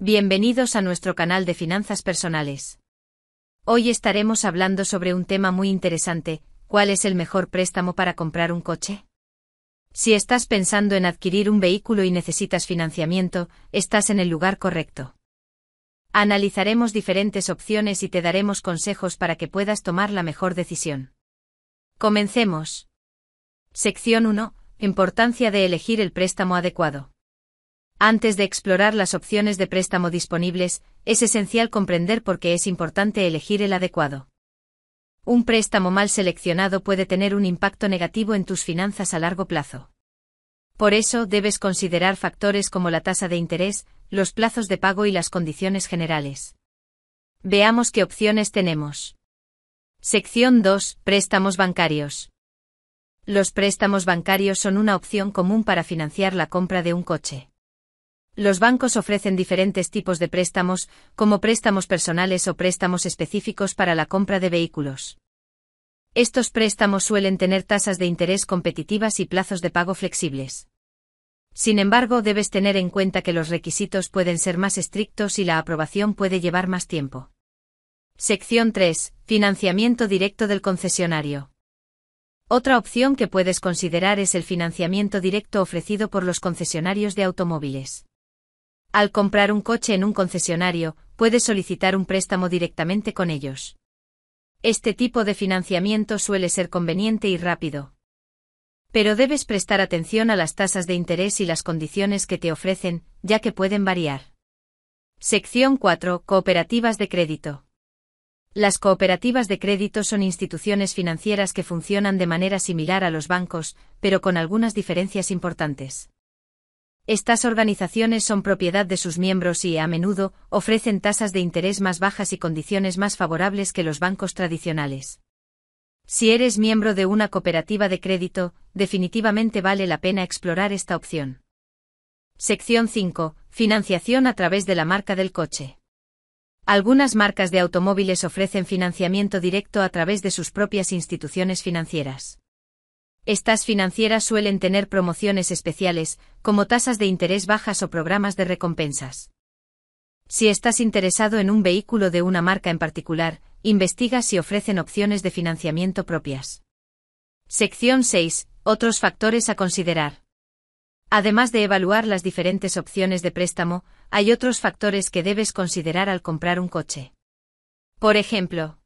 Bienvenidos a nuestro canal de finanzas personales. Hoy estaremos hablando sobre un tema muy interesante, ¿cuál es el mejor préstamo para comprar un coche? Si estás pensando en adquirir un vehículo y necesitas financiamiento, estás en el lugar correcto. Analizaremos diferentes opciones y te daremos consejos para que puedas tomar la mejor decisión. Comencemos. Sección 1. Importancia de elegir el préstamo adecuado. Antes de explorar las opciones de préstamo disponibles, es esencial comprender por qué es importante elegir el adecuado. Un préstamo mal seleccionado puede tener un impacto negativo en tus finanzas a largo plazo. Por eso debes considerar factores como la tasa de interés, los plazos de pago y las condiciones generales. Veamos qué opciones tenemos. Sección 2. Préstamos bancarios. Los préstamos bancarios son una opción común para financiar la compra de un coche. Los bancos ofrecen diferentes tipos de préstamos, como préstamos personales o préstamos específicos para la compra de vehículos. Estos préstamos suelen tener tasas de interés competitivas y plazos de pago flexibles. Sin embargo, debes tener en cuenta que los requisitos pueden ser más estrictos y la aprobación puede llevar más tiempo. Sección 3. Financiamiento directo del concesionario. Otra opción que puedes considerar es el financiamiento directo ofrecido por los concesionarios de automóviles. Al comprar un coche en un concesionario, puedes solicitar un préstamo directamente con ellos. Este tipo de financiamiento suele ser conveniente y rápido. Pero debes prestar atención a las tasas de interés y las condiciones que te ofrecen, ya que pueden variar. Sección 4. Cooperativas de crédito. Las cooperativas de crédito son instituciones financieras que funcionan de manera similar a los bancos, pero con algunas diferencias importantes. Estas organizaciones son propiedad de sus miembros y, a menudo, ofrecen tasas de interés más bajas y condiciones más favorables que los bancos tradicionales. Si eres miembro de una cooperativa de crédito, definitivamente vale la pena explorar esta opción. Sección 5. Financiación a través de la marca del coche. Algunas marcas de automóviles ofrecen financiamiento directo a través de sus propias instituciones financieras. Estas financieras suelen tener promociones especiales, como tasas de interés bajas o programas de recompensas. Si estás interesado en un vehículo de una marca en particular, investiga si ofrecen opciones de financiamiento propias. Sección 6. Otros factores a considerar. Además de evaluar las diferentes opciones de préstamo, hay otros factores que debes considerar al comprar un coche. Por ejemplo,